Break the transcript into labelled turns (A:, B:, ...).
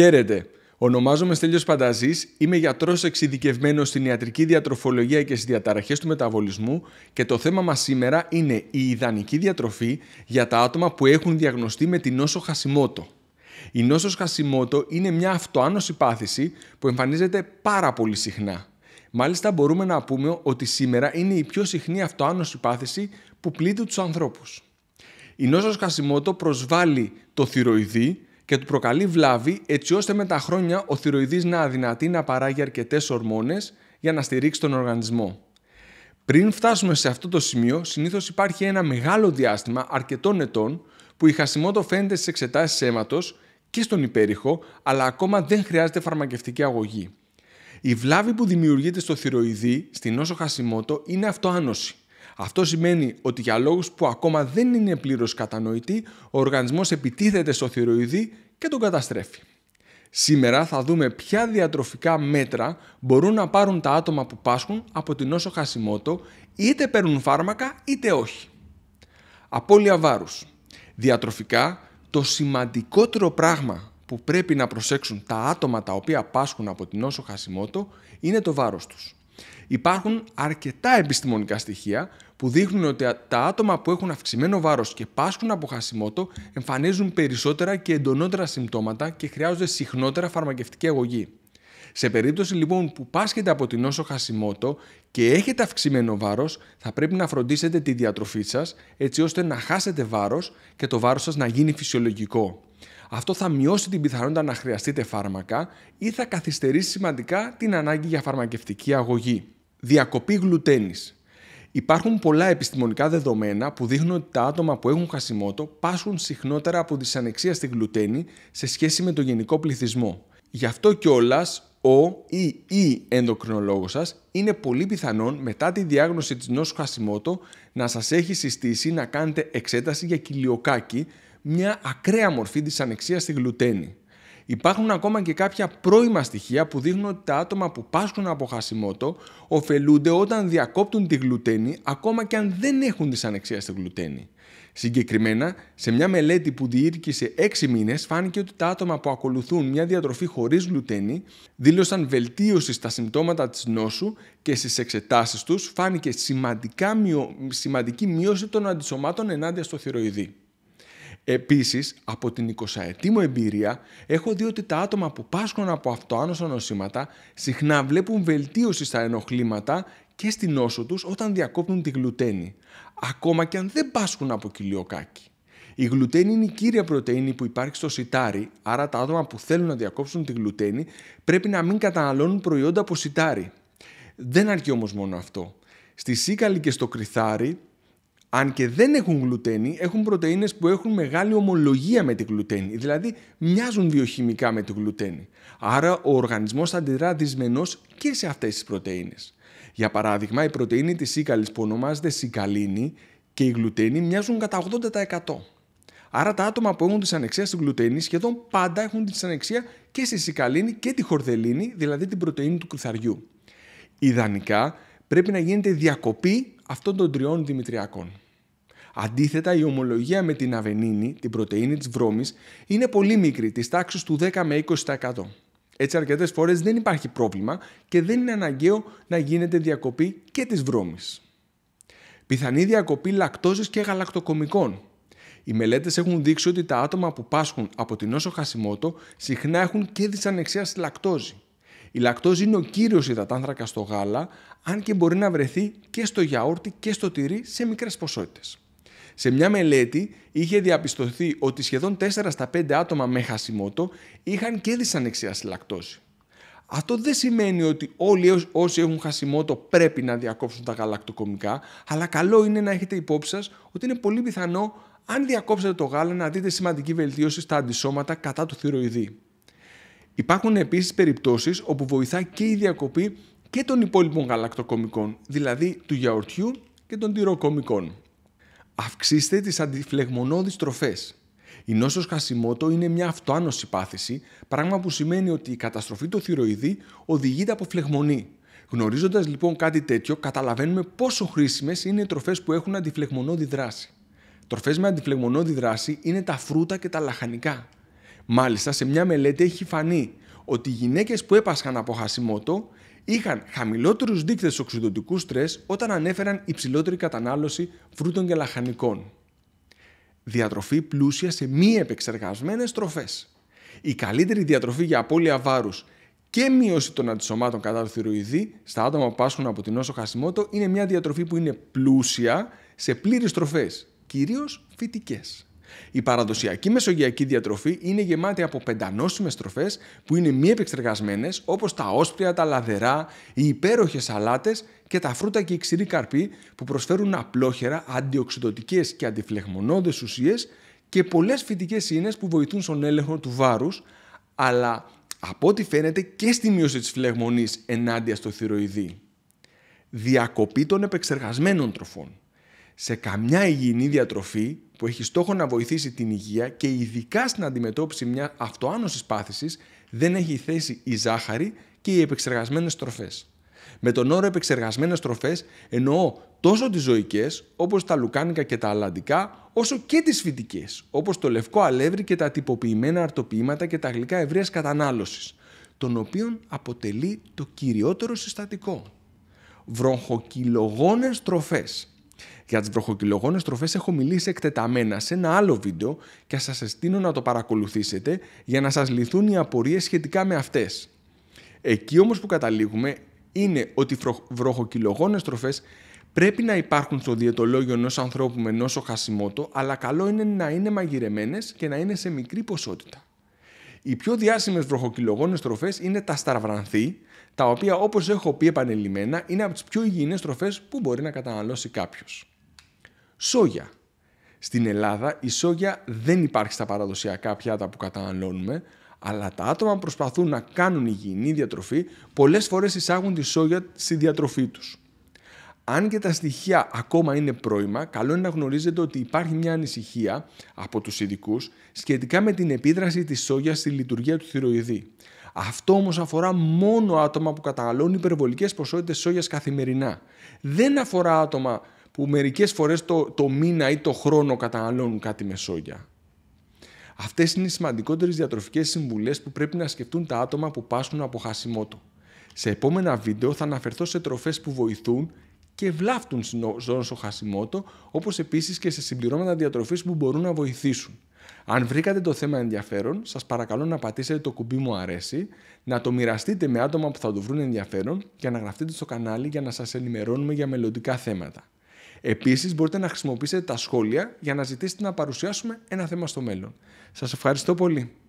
A: Χαίρετε. Ονομάζομαι Στέλιος Πανταζής, είμαι γιατρός εξειδικευμένος στην ιατρική διατροφολογία και στις διαταραχές του μεταβολισμού και το θέμα μας σήμερα είναι η ιδανική διατροφή για τα άτομα που έχουν διαγνωστεί με την νόσο χασιμότο. Η νόσος χασιμότο είναι μια αυτοάνωση πάθηση που εμφανίζεται πάρα πολύ συχνά. Μάλιστα μπορούμε να πούμε ότι σήμερα είναι η πιο συχνή αυτοάνωση πάθηση που πλήττει τους ανθρώπους. Η νόσος χασιμότο προσβάλλει το θηροειδή, και του προκαλεί βλάβη έτσι ώστε με τα χρόνια ο θυροειδής να αδυνατεί να παράγει αρκετές ορμόνες για να στηρίξει τον οργανισμό. Πριν φτάσουμε σε αυτό το σημείο, συνήθως υπάρχει ένα μεγάλο διάστημα αρκετών ετών που η χασιμότο φαίνεται στις εξετάσεις αίματος και στον υπέρηχο, αλλά ακόμα δεν χρειάζεται φαρμακευτική αγωγή. Η βλάβη που δημιουργείται στο θηροειδή, στην όσο χασιμότο, είναι αυτοάνωση. Αυτό σημαίνει ότι για λόγους που ακόμα δεν είναι πλήρως κατανοητοί, ο οργανισμός επιτίθεται στο θυροειδή και τον καταστρέφει. Σήμερα θα δούμε ποια διατροφικά μέτρα μπορούν να πάρουν τα άτομα που πάσχουν από την νόσο χασιμότο είτε παίρνουν φάρμακα είτε όχι. Απόλυα βάρους. Διατροφικά το σημαντικότερο πράγμα που πρέπει να προσέξουν τα άτομα τα οποία πάσχουν από την νόσο χασιμότο είναι το βάρος τους. Υπάρχουν αρκετά επιστημονικά στοιχεία που δείχνουν ότι τα άτομα που έχουν αυξημένο βάρος και πάσχουν από χασιμότο εμφανίζουν περισσότερα και εντονότερα συμπτώματα και χρειάζονται συχνότερα φαρμακευτική αγωγή. Σε περίπτωση λοιπόν που πάσχετε από την νόσο χασιμότο και έχετε αυξημένο βάρος, θα πρέπει να φροντίσετε τη διατροφή σας έτσι ώστε να χάσετε βάρος και το βάρος σας να γίνει φυσιολογικό. Αυτό θα μειώσει την πιθανότητα να χρειαστείτε φάρμακα ή θα καθυστερήσει σημαντικά την ανάγκη για φαρμακευτική αγωγή. Διακοπή γλουτένης. Υπάρχουν πολλά επιστημονικά δεδομένα που δείχνουν ότι τα άτομα που έχουν χασιμότο πάσχουν συχνότερα από δυσανεξία στη γλουτένη σε σχέση με τον γενικό πληθυσμό. Γι' αυτό κιόλας ο ή η ενδοκρινολόγος σας είναι πολύ πιθανόν μετά τη διάγνωση της νόσου χασιμότο να σας έχει συστήσει να κάνετε εξέταση για κοιλιοκάκι, μια ακραία μορφή δυσανεξία στη γλουτένη. Υπάρχουν ακόμα και κάποια πρώιμα στοιχεία που δείχνουν ότι τα άτομα που πάσχουν από χασιμότο ωφελούνται όταν διακόπτουν τη γλουτένη ακόμα και αν δεν έχουν δυσανεξία στη γλουτένη. Συγκεκριμένα, σε μια μελέτη που διήρκησε 6 μήνες, φάνηκε ότι τα άτομα που ακολουθούν μια διατροφή χωρίς γλουτένη δήλωσαν βελτίωση στα συμπτώματα της νόσου και στις εξετάσεις τους φάνηκε σημαντική μείωση των αντισωμάτων ενάντια στο θηροειδή. Επίσης, από την 20ετή μου εμπειρία, έχω δει ότι τα άτομα που πάσχουν από αυτοάνωσα νοσήματα συχνά βλέπουν βελτίωση στα ενοχλήματα και στη νόσο τους όταν διακόπτουν τη γλουτένη, ακόμα και αν δεν πάσχουν από κοιλιοκάκι. Η γλουτένη είναι η κύρια πρωτεΐνη που υπάρχει στο σιτάρι, άρα τα άτομα που θέλουν να διακόψουν τη γλουτένη πρέπει να μην καταναλώνουν προϊόντα από σιτάρι. Δεν αρκεί όμως μόνο αυτό. Στη σίκαλη και στο κρυθάρι αν και δεν έχουν γλουτένη, έχουν πρωτεΐνες που έχουν μεγάλη ομολογία με τη γλουτένη, δηλαδή μοιάζουν βιοχημικά με τη γλουτένη. Άρα ο οργανισμός αντιδρά δυσμενώς και σε αυτές τις πρωτεΐνες. Για παράδειγμα, η πρωτεΐνη της σίκαλης που ονομάζεται σικαλίνη και η γλουτένη μοιάζουν κατά 80%. Άρα τα άτομα που έχουν δυσανεξία στην γλουτένης σχεδόν πάντα έχουν δυσανεξία και στη σικαλίνη και τη χορδελίνη, δηλαδή την πρωτεΐνη του κουθαριού. Ιδανικά, πρέπει να γίνεται διακοπή αυτών των τριών δημητριακών. Αντίθετα, η ομολογία με την αβενίνη, την πρωτεΐνη της βρώμης, είναι πολύ μικρή, της τάξης του 10 με 20%. Έτσι, αρκετές φορές δεν υπάρχει πρόβλημα και δεν είναι αναγκαίο να γίνεται διακοπή και της βρώμης. Πιθανή διακοπή λακτόζης και γαλακτοκομικών. Οι μελέτες έχουν δείξει ότι τα άτομα που πάσχουν από την νόσο χασιμότο συχνά έχουν και δυσανεξία στη λακτόζη. Η λακτόζη είναι ο κύριος υδατάνθρακα στο γάλα, αν και μπορεί να βρεθεί και στο γιαούρτι και στο τυρί σε μικρές ποσότητες. Σε μια μελέτη είχε διαπιστωθεί ότι σχεδόν 4 στα 5 άτομα με χασιμότο είχαν και δυσανεξία στη λακτόζη. Αυτό δεν σημαίνει ότι όλοι όσοι έχουν χασιμότο πρέπει να διακόψουν τα γαλακτοκομικά, αλλά καλό είναι να έχετε υπόψη σας ότι είναι πολύ πιθανό αν διακόψετε το γάλα να δείτε σημαντική βελτίωση στα αντισώματα κατά του θηροειδή. Υπάρχουν επίσης περιπτώσεις όπου βοηθά και η διακοπή και των υπόλοιπων γαλακτοκομικών, δηλαδή του γιαουρτιού και των τυροκομικών. Αυξήστε τις αντιφλεγμονώδεις τροφές. Η νόσος χασιμότο είναι μια αυτοάνωση πάθηση, πράγμα που σημαίνει ότι η καταστροφή του θηροειδή οδηγείται από φλεγμονή. Γνωρίζοντας λοιπόν κάτι τέτοιο, καταλαβαίνουμε πόσο χρήσιμες είναι οι τροφές που έχουν αντιφλεγμονώδη δράση. Τροφές με αντιφλεγμονώδη δράση είναι τα φρούτα και τα λαχανικά. Μάλιστα, σε μια μελέτη έχει φανεί ότι οι γυναίκες που έπασχαν από χασιμότο είχαν χαμηλότερους δείκτες οξυδοτικού στρες όταν ανέφεραν υψηλότερη κατανάλωση φρούτων και λαχανικών. Διατροφή πλούσια σε μη επεξεργασμένες τροφές. Η καλύτερη διατροφή για απώλεια βάρους και μείωση των αντισωμάτων κατά του θηροειδή στα άτομα που πάσχουν από την νόσο χασιμότο είναι μια διατροφή που είναι πλούσια σε πλήρε τροφές, κυρίως φυτικές. Η παραδοσιακή μεσογειακή διατροφή είναι γεμάτη από πεντανόσιμες τροφές που είναι μη επεξεργασμένες όπως τα όσπρια, τα λαδερά, οι υπέροχες σαλάτες και τα φρούτα και οι ξηροί καρποί που προσφέρουν απλόχερα αντιοξυδοτικές και αντιφλεγμονώδες ουσίες και πολλές φυτικές ίνες που βοηθούν στον έλεγχο του βάρους, αλλά από ό,τι φαίνεται και στη μείωση της φλεγμονής ενάντια στο θυροειδή. Διακοπή των επεξεργασμένων τροφών σε καμιά υγιεινή διατροφή που έχει στόχο να βοηθήσει την υγεία και ειδικά στην αντιμετώπιση μια αυτοάνωσης πάθησης, δεν έχει θέση η ζάχαρη και οι επεξεργασμένες τροφές. Με τον όρο επεξεργασμένες τροφές εννοώ τόσο τις ζωικές όπως τα λουκάνικα και τα αλλαντικά όσο και τις φυτικές, όπως το λευκό αλεύρι και τα τυποποιημένα αρτοποιήματα και τα γλυκά ευρείας κατανάλωσης, των οποίων αποτελεί το κυριότερο συστατικό. Βροχοκυλογόνες τροφές για τις βροχοκυλογόνες τροφέ έχω μιλήσει εκτεταμένα σε ένα άλλο βίντεο και σας εστίνω να το παρακολουθήσετε για να σας λυθούν οι απορίες σχετικά με αυτές. Εκεί όμως που καταλήγουμε είναι ότι οι βροχοκυλογόνε τροφέ πρέπει να υπάρχουν στο διαιτολόγιο ενός ανθρώπου με νόσο χασιμότο, αλλά καλό είναι να είναι μαγειρεμένες και να είναι σε μικρή ποσότητα. Οι πιο διάσημες βροχοκυλογόνες τροφές είναι τα σταρβρανθή, τα οποία όπως έχω πει επανελειμμένα είναι από τις πιο υγιεινές τροφές που μπορεί να καταναλώσει κάποιος. Σόγια. Στην Ελλάδα η σόγια δεν υπάρχει στα παραδοσιακά πιάτα που καταναλώνουμε, αλλά τα άτομα που προσπαθούν να κάνουν υγιεινή διατροφή πολλές φορές εισάγουν τη σόγια στη διατροφή τους. Αν και τα στοιχεία ακόμα είναι πρώιμα, καλό είναι να γνωρίζετε ότι υπάρχει μια ανησυχία από τους ειδικούς σχετικά με την επίδραση της σόγιας στη λειτουργία του θηροειδή. Αυτό όμως αφορά μόνο άτομα που καταναλώνουν υπερβολικές ποσότητες σόγιας καθημερινά. Δεν αφορά άτομα που μερικές φορές το, το μήνα ή το χρόνο καταναλώνουν κάτι με σόγια. Αυτές είναι οι σημαντικότερες διατροφικές συμβουλές που πρέπει να σκεφτούν τα άτομα που πάσχουν από χασιμότο. Σε επόμενα βίντεο θα αναφερθώ σε τροφές που βοηθούν και ευλάφτουν στον Χασιμότο, όπως επίσης και σε συμπληρώματα διατροφής που μπορούν να βοηθήσουν. Αν βρήκατε το θέμα ενδιαφέρον, σας παρακαλώ να πατήσετε το κουμπί μου αρέσει, να το μοιραστείτε με άτομα που θα το βρουν ενδιαφέρον και να γραφτείτε στο κανάλι για να σας ενημερώνουμε για μελλοντικά θέματα. Επίσης μπορείτε να χρησιμοποιήσετε τα σχόλια για να ζητήσετε να παρουσιάσουμε ένα θέμα στο μέλλον. Σας ευχαριστώ πολύ.